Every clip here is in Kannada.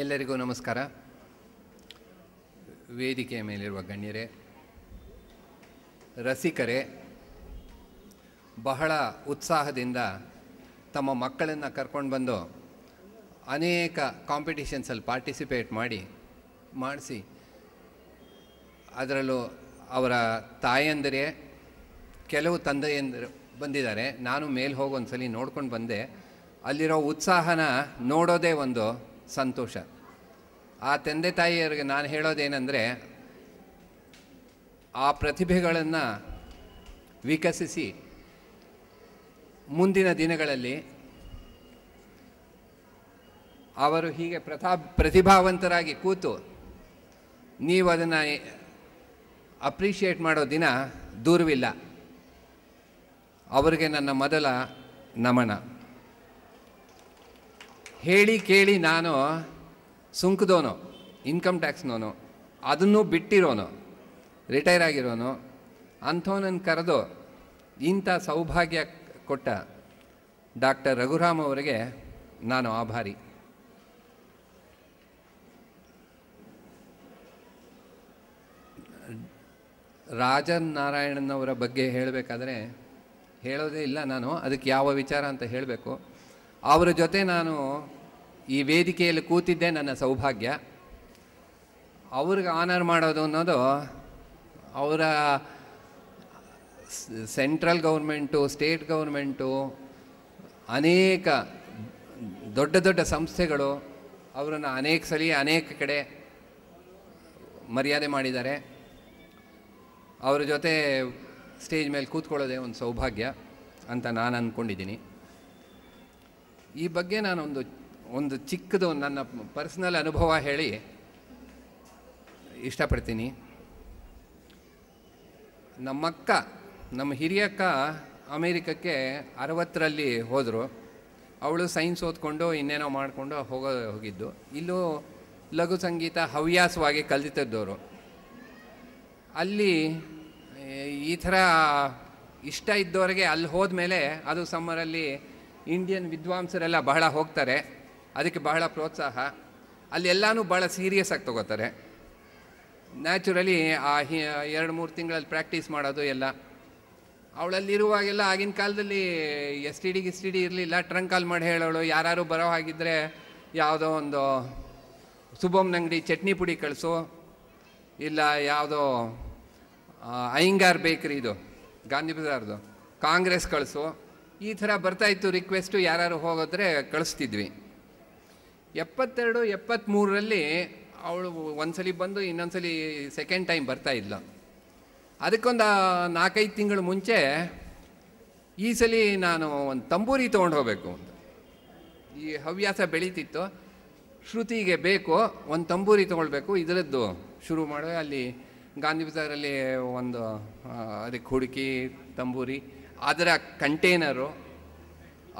ಎಲ್ಲರಿಗೂ ನಮಸ್ಕಾರ ವೇದಿಕೆಯ ಮೇಲಿರುವ ಗಣ್ಯರೇ ರಸಿಕರೇ ಬಹಳ ಉತ್ಸಾಹದಿಂದ ತಮ್ಮ ಮಕ್ಕಳನ್ನು ಕರ್ಕೊಂಡು ಬಂದು ಅನೇಕ ಕಾಂಪಿಟಿಷನ್ಸಲ್ಲಿ ಪಾರ್ಟಿಸಿಪೇಟ್ ಮಾಡಿ ಮಾಡಿಸಿ ಅದರಲ್ಲೂ ಅವರ ತಾಯಂದಿರೇ ಕೆಲವು ತಂದೆಯಂದರು ಬಂದಿದ್ದಾರೆ ನಾನು ಮೇಲೆ ಹೋಗಿ ಒಂದ್ಸಲಿ ನೋಡ್ಕೊಂಡು ಬಂದೆ ಅಲ್ಲಿರೋ ಉತ್ಸಾಹನ ನೋಡೋದೇ ಒಂದು ಸಂತೋಷ ಆ ತಂದೆ ತಾಯಿಯವರಿಗೆ ನಾನು ಹೇಳೋದೇನೆಂದರೆ ಆ ಪ್ರತಿಭೆಗಳನ್ನು ವಿಕಸಿಸಿ ಮುಂದಿನ ದಿನಗಳಲ್ಲಿ ಅವರು ಹೀಗೆ ಪ್ರತಾ ಪ್ರತಿಭಾವಂತರಾಗಿ ಕೂತು ನೀವು ಅದನ್ನು ಅಪ್ರಿಷಿಯೇಟ್ ಮಾಡೋ ದಿನ ದೂರವಿಲ್ಲ ಅವರಿಗೆ ನನ್ನ ಮೊದಲ ನಮನ ಹೇಳಿ ಕೇಳಿ ನಾನು ಸುಂಕದವನು ಇನ್ಕಮ್ ಟ್ಯಾಕ್ಸ್ನವನು ಅದನ್ನು ಬಿಟ್ಟಿರೋನು ರಿಟೈರ್ ಆಗಿರೋನು ಅಂಥವನನ್ನು ಕರೆದು ಇಂಥ ಸೌಭಾಗ್ಯ ಕೊಟ್ಟ ಡಾಕ್ಟರ್ ರಘುರಾಮ್ ಅವರಿಗೆ ನಾನು ಆಭಾರಿ ರಾಜನ್ ನಾರಾಯಣನವರ ಬಗ್ಗೆ ಹೇಳಬೇಕಾದ್ರೆ ಹೇಳೋದೇ ಇಲ್ಲ ನಾನು ಅದಕ್ಕೆ ಯಾವ ವಿಚಾರ ಅಂತ ಹೇಳಬೇಕು ಅವರ ಜೊತೆ ನಾನು ಈ ವೇದಿಕೆಯಲ್ಲಿ ಕೂತಿದ್ದೆ ನನ್ನ ಸೌಭಾಗ್ಯ ಅವ್ರಿಗೆ ಆನರ್ ಮಾಡೋದು ಅನ್ನೋದು ಅವರ ಸೆಂಟ್ರಲ್ ಗೌರ್ಮೆಂಟು ಸ್ಟೇಟ್ ಗೌರ್ಮೆಂಟು ಅನೇಕ ದೊಡ್ಡ ದೊಡ್ಡ ಸಂಸ್ಥೆಗಳು ಅವರನ್ನು ಅನೇಕ ಸಲ ಅನೇಕ ಕಡೆ ಮರ್ಯಾದೆ ಮಾಡಿದ್ದಾರೆ ಅವರ ಜೊತೆ ಸ್ಟೇಜ್ ಮೇಲೆ ಕೂತ್ಕೊಳ್ಳೋದೇ ಒಂದು ಸೌಭಾಗ್ಯ ಅಂತ ನಾನು ಅಂದ್ಕೊಂಡಿದ್ದೀನಿ ಈ ಬಗ್ಗೆ ನಾನೊಂದು ಒಂದು ಚಿಕ್ಕದು ನನ್ನ ಪರ್ಸ್ನಲ್ ಅನುಭವ ಹೇಳಿ ಇಷ್ಟಪಡ್ತೀನಿ ನಮ್ಮಕ್ಕ ನಮ್ಮ ಹಿರಿಯಕ್ಕ ಅಮೇರಿಕಕ್ಕೆ ಅರವತ್ತರಲ್ಲಿ ಹೋದರು ಅವಳು ಸೈನ್ಸ್ ಓದ್ಕೊಂಡು ಇನ್ನೇನೋ ಮಾಡಿಕೊಂಡು ಹೋಗೋ ಹೋಗಿದ್ದು ಇಲ್ಲೂ ಲಘು ಸಂಗೀತ ಹವ್ಯಾಸವಾಗಿ ಕಲಿತಿದ್ದವರು ಅಲ್ಲಿ ಈ ಥರ ಇಷ್ಟ ಇದ್ದವರಿಗೆ ಅಲ್ಲಿ ಹೋದ ಮೇಲೆ ಅದು ಸಮ್ಮರಲ್ಲಿ ಇಂಡಿಯನ್ ವಿದ್ವಾಂಸರೆಲ್ಲ ಬಹಳ ಹೋಗ್ತಾರೆ ಅದಕ್ಕೆ ಬಹಳ ಪ್ರೋತ್ಸಾಹ ಅಲ್ಲೆಲ್ಲನೂ ಭಾಳ ಸೀರಿಯಸ್ ಆಗಿ ತೊಗೋತಾರೆ ನ್ಯಾಚುರಲಿ ಆ ಎರಡು ಮೂರು ತಿಂಗಳಲ್ಲಿ ಪ್ರಾಕ್ಟೀಸ್ ಮಾಡೋದು ಎಲ್ಲ ಅವಳಲ್ಲಿರುವಾಗೆಲ್ಲ ಆಗಿನ ಕಾಲದಲ್ಲಿ ಎಸ್ ಟಿ ಡಿಗೆ ಎಸ್ ಟಿ ಡಿ ಇರಲಿಲ್ಲ ಟ್ರಂಕ್ ಕಾಲ್ ಮಾಡಿ ಹೇಳೋಳು ಯಾರು ಬರೋ ಹಾಗಿದ್ದರೆ ಯಾವುದೋ ಒಂದು ನಂಗಡಿ ಚಟ್ನಿ ಪುಡಿ ಕಳಿಸು ಇಲ್ಲ ಯಾವುದೋ ಅಯ್ಯಂಗಾರ್ ಇದು ಗಾಂಧಿ ಬಜಾರ್ದು ಕಾಂಗ್ರೆಸ್ ಕಳಿಸು ಈ ಥರ ಬರ್ತಾಯಿತ್ತು ರಿಕ್ವೆಸ್ಟು ಯಾರು ಹೋಗೋದ್ರೆ ಕಳಿಸ್ತಿದ್ವಿ ಎಪ್ಪತ್ತೆರಡು ಎಪ್ಪತ್ತ್ಮೂರರಲ್ಲಿ ಅವಳು ಒಂದ್ಸಲಿ ಬಂದು ಇನ್ನೊಂದ್ಸಲಿ ಸೆಕೆಂಡ್ ಟೈಮ್ ಬರ್ತಾ ಇಲ್ಲ ಅದಕ್ಕೊಂದು ನಾಲ್ಕೈದು ತಿಂಗಳು ಮುಂಚೆ ಈ ಸಲ ನಾನು ಒಂದು ತಂಬೂರಿ ತೊಗೊಂಡು ಹೋಗಬೇಕು ಈ ಹವ್ಯಾಸ ಬೆಳೀತಿತ್ತು ಶ್ರುತಿಗೆ ಬೇಕು ಒಂದು ತಂಬೂರಿ ತೊಗೊಳ್ಬೇಕು ಇದರದ್ದು ಶುರು ಮಾಡಿ ಅಲ್ಲಿ ಗಾಂಧಿ ಬಜಾರಲ್ಲಿ ಒಂದು ಅದಕ್ಕೆ ಹುಡುಕಿ ತಂಬೂರಿ ಅದರ ಕಂಟೇನರು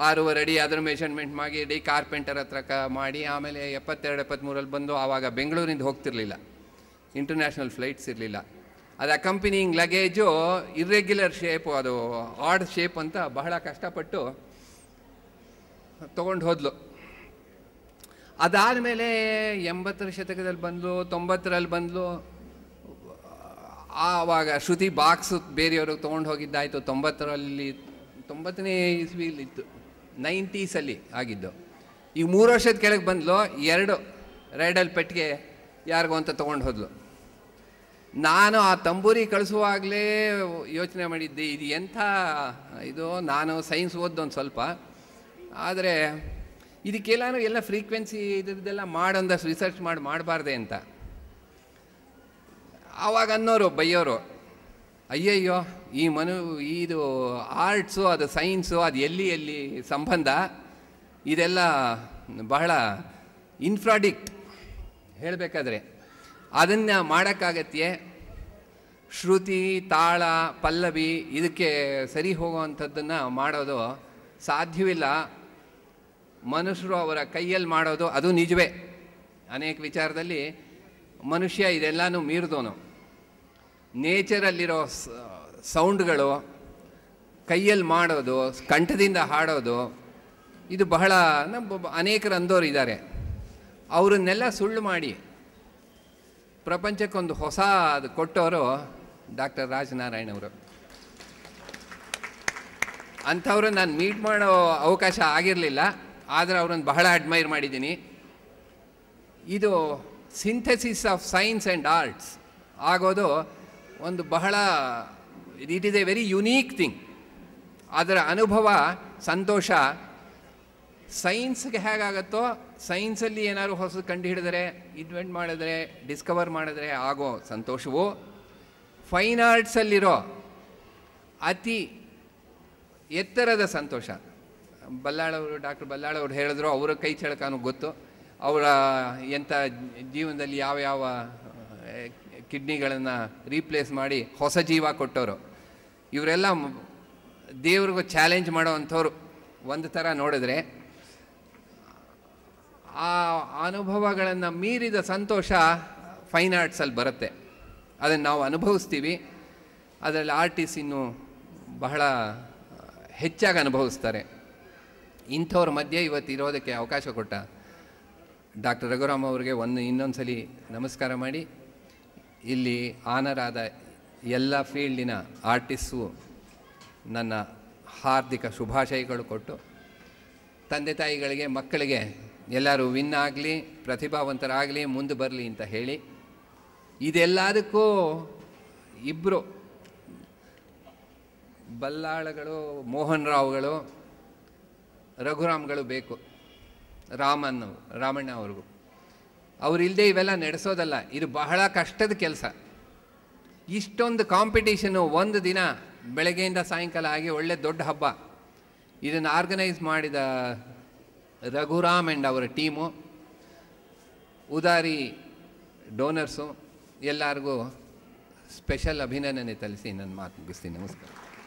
ಆರೂವರೆ ಅಡಿ ಅದರ ಮೆಷರ್ಮೆಂಟ್ ಮಾಡಿ ಕಾರ್ಪೆಂಟರ್ ಹತ್ರ ಕ ಮಾಡಿ ಆಮೇಲೆ ಎಪ್ಪತ್ತೆರಡು ಎಪ್ಪತ್ತ್ಮೂರಲ್ಲಿ ಬಂದು ಆವಾಗ ಬೆಂಗಳೂರಿಂದ ಹೋಗ್ತಿರ್ಲಿಲ್ಲ ಇಂಟರ್ನ್ಯಾಷನಲ್ ಫ್ಲೈಟ್ಸ್ ಇರಲಿಲ್ಲ ಅದು ಅಕಂಪನಿಂಗ್ ಲಗೇಜು ಇರ್ರೆಗ್ಯುಲರ್ ಶೇಪು ಅದು ಆಡ್ ಶೇಪ್ ಅಂತ ಬಹಳ ಕಷ್ಟಪಟ್ಟು ತೊಗೊಂಡು ಹೋದ್ಲು ಅದಾದಮೇಲೆ ಎಂಬತ್ತರ ಶತಕದಲ್ಲಿ ಬಂದಲು ತೊಂಬತ್ತರಲ್ಲಿ ಬಂದಲು ಆವಾಗ ಶ್ರುತಿ ಬಾಕ್ಸ್ ಬೇರೆಯವ್ರಿಗೆ ತೊಗೊಂಡು ಹೋಗಿದ್ದಾಯಿತು ತೊಂಬತ್ತರಲ್ಲಿ ತೊಂಬತ್ತನೇ ಇಸ್ವಿಲಿತ್ತು ನೈಂಟೀಸಲ್ಲಿ ಆಗಿದ್ದು ಈಗ ಮೂರು ವರ್ಷದ ಕೆಳಗೆ ಬಂದಲು ಎರಡು ರೈಡಲ್ ಪೆಟ್ಟಿಗೆ ಯಾರಿಗೋ ಅಂತ ತೊಗೊಂಡು ಹೋದ್ಲು ನಾನು ಆ ತಂಬೂರಿ ಕಳಿಸುವಾಗಲೇ ಯೋಚನೆ ಮಾಡಿದ್ದೆ ಇದು ಎಂಥ ಇದು ನಾನು ಸೈನ್ಸ್ ಒಂದು ಸ್ವಲ್ಪ ಆದರೆ ಇದಕ್ಕೆಲ್ಲಾನು ಎಲ್ಲ ಫ್ರೀಕ್ವೆನ್ಸಿ ಇದ್ರದ್ದೆಲ್ಲ ಮಾಡೊಂದಷ್ಟು ರಿಸರ್ಚ್ ಮಾಡಿ ಮಾಡಬಾರ್ದೆ ಅಂತ ಆವಾಗ ಅನ್ನೋರು ಬೈಯೋರು ಅಯ್ಯಯ್ಯೋ ಈ ಮನು ಇದು ಆರ್ಟ್ಸು ಅದು ಸೈನ್ಸು ಅದು ಎಲ್ಲಿ ಎಲ್ಲಿ ಸಂಬಂಧ ಇದೆಲ್ಲ ಬಹಳ ಇನ್ಫ್ರಾಡಿಕ್ಟ್ ಹೇಳಬೇಕಾದ್ರೆ ಅದನ್ನು ಮಾಡೋಕ್ಕಾಗತ್ತೆ ಶ್ರುತಿ ತಾಳ ಪಲ್ಲವಿ ಇದಕ್ಕೆ ಸರಿ ಹೋಗುವಂಥದ್ದನ್ನು ಮಾಡೋದು ಸಾಧ್ಯವಿಲ್ಲ ಮನುಷ್ಯರು ಅವರ ಕೈಯಲ್ಲಿ ಮಾಡೋದು ಅದು ನಿಜವೇ ಅನೇಕ ವಿಚಾರದಲ್ಲಿ ಮನುಷ್ಯ ಇದೆಲ್ಲನೂ ಮೀರಿದೋನು ನೇಚರಲ್ಲಿರೋ ಸೌಂಡ್ಗಳು ಕೈಯಲ್ಲಿ ಮಾಡೋದು ಕಂಠದಿಂದ ಹಾಡೋದು ಇದು ಬಹಳ ನಮ್ಮ ಅನೇಕರು ಅಂದೋರು ಇದ್ದಾರೆ ಅವರನ್ನೆಲ್ಲ ಸುಳ್ಳು ಮಾಡಿ ಪ್ರಪಂಚಕ್ಕೊಂದು ಹೊಸ ಅದು ಕೊಟ್ಟವರು ಡಾಕ್ಟರ್ ರಾಜನಾರಾಯಣವರು ಅವರು ಅಂಥವ್ರು ನಾನು ಮೀಟ್ ಮಾಡೋ ಅವಕಾಶ ಆಗಿರಲಿಲ್ಲ ಆದರೆ ಅವ್ರನ್ನ ಬಹಳ ಅಡ್ಮೈರ್ ಮಾಡಿದ್ದೀನಿ ಇದು synthesis of science and arts ಆಗೋದು ಒಂದು ಬಹಳ it is a very unique thing ಅದರ ಅನುಭವ ಸಂತೋಷ ಸೈನ್ಸ್ಗೆ ಹೇಗಾಗತ್ತೋ ಸೈನ್ಸಲ್ಲಿ ಏನಾದ್ರು ಹೊಸದು ಕಂಡು ಹಿಡಿದರೆ ಇನ್ವೆಂಟ್ ಮಾಡಿದ್ರೆ ಡಿಸ್ಕವರ್ ಮಾಡಿದ್ರೆ ಆಗೋ ಸಂತೋಷವು ಫೈನ್ ಆರ್ಟ್ಸಲ್ಲಿರೋ ಅತಿ ಎತ್ತರದ ಸಂತೋಷ ಬಲ್ಲಾಳವರು ಡಾಕ್ಟರ್ ಬಲ್ಲಾಳವ್ರು ಹೇಳಿದ್ರು ಅವರ ಕೈ ಚಳಕನೂ ಗೊತ್ತು ಅವರ ಎಂಥ ಜೀವನದಲ್ಲಿ ಯಾವ ಯಾವ ಕಿಡ್ನಿಗಳನ್ನು ರೀಪ್ಲೇಸ್ ಮಾಡಿ ಹೊಸ ಜೀವ ಕೊಟ್ಟವರು ಇವರೆಲ್ಲ ದೇವ್ರಿಗೂ ಚಾಲೆಂಜ್ ಮಾಡೋ ಅಂಥವ್ರು ಒಂದು ಥರ ನೋಡಿದ್ರೆ ಆ ಅನುಭವಗಳನ್ನು ಮೀರಿದ ಸಂತೋಷ ಫೈನ್ ಆರ್ಟ್ಸಲ್ಲಿ ಬರುತ್ತೆ ಅದನ್ನು ನಾವು ಅನುಭವಿಸ್ತೀವಿ ಅದರಲ್ಲಿ ಆರ್ಟಿಸ್ಟ್ ಇನ್ನೂ ಬಹಳ ಹೆಚ್ಚಾಗಿ ಅನುಭವಿಸ್ತಾರೆ ಇಂಥವ್ರ ಮಧ್ಯೆ ಇವತ್ತು ಇರೋದಕ್ಕೆ ಅವಕಾಶ ಕೊಟ್ಟ ಡಾಕ್ಟರ್ ರಘುರಾಮ್ ಅವರಿಗೆ ಒಂದು ಇನ್ನೊಂದು ಸಲ ನಮಸ್ಕಾರ ಮಾಡಿ ಇಲ್ಲಿ ಆನರ್ ಆದ ಎಲ್ಲ ಫೀಲ್ಡಿನ ಆರ್ಟಿಸ್ಟು ನನ್ನ ಹಾರ್ದಿಕ ಶುಭಾಶಯಗಳು ಕೊಟ್ಟು ತಂದೆ ತಾಯಿಗಳಿಗೆ ಮಕ್ಕಳಿಗೆ ಎಲ್ಲರೂ ವಿನ್ ಆಗಲಿ ಪ್ರತಿಭಾವಂತರಾಗಲಿ ಮುಂದೆ ಬರಲಿ ಅಂತ ಹೇಳಿ ಇದೆಲ್ಲದಕ್ಕೂ ಇಬ್ಬರು ಬಲ್ಲಾಳಗಳು ಮೋಹನ್ ರಾವ್ಗಳು ರಘುರಾಮ್ಗಳು ಬೇಕು ರಾಮನ್ ರಾಮಣ್ಣ ಅವ್ರಿಗೂ ಇಲ್ಲದೆ ಇವೆಲ್ಲ ನಡೆಸೋದಲ್ಲ ಇದು ಬಹಳ ಕಷ್ಟದ ಕೆಲಸ ಇಷ್ಟೊಂದು ಕಾಂಪಿಟೀಷನ್ನು ಒಂದು ದಿನ ಬೆಳಗ್ಗೆಯಿಂದ ಸಾಯಂಕಾಲ ಆಗಿ ಒಳ್ಳೆ ದೊಡ್ಡ ಹಬ್ಬ ಇದನ್ನು ಆರ್ಗನೈಸ್ ಮಾಡಿದ ರಘುರಾಮ್ ಆ್ಯಂಡ್ ಅವರ ಟೀಮು ಉದಾರಿ ಡೋನರ್ಸು ಎಲ್ಲರಿಗೂ ಸ್ಪೆಷಲ್ ಅಭಿನಂದನೆ ತಲಿಸಿ ನನ್ನ ಮಾತು ಮುಗಿಸ್ತೀನಿ ನಮಸ್ಕಾರ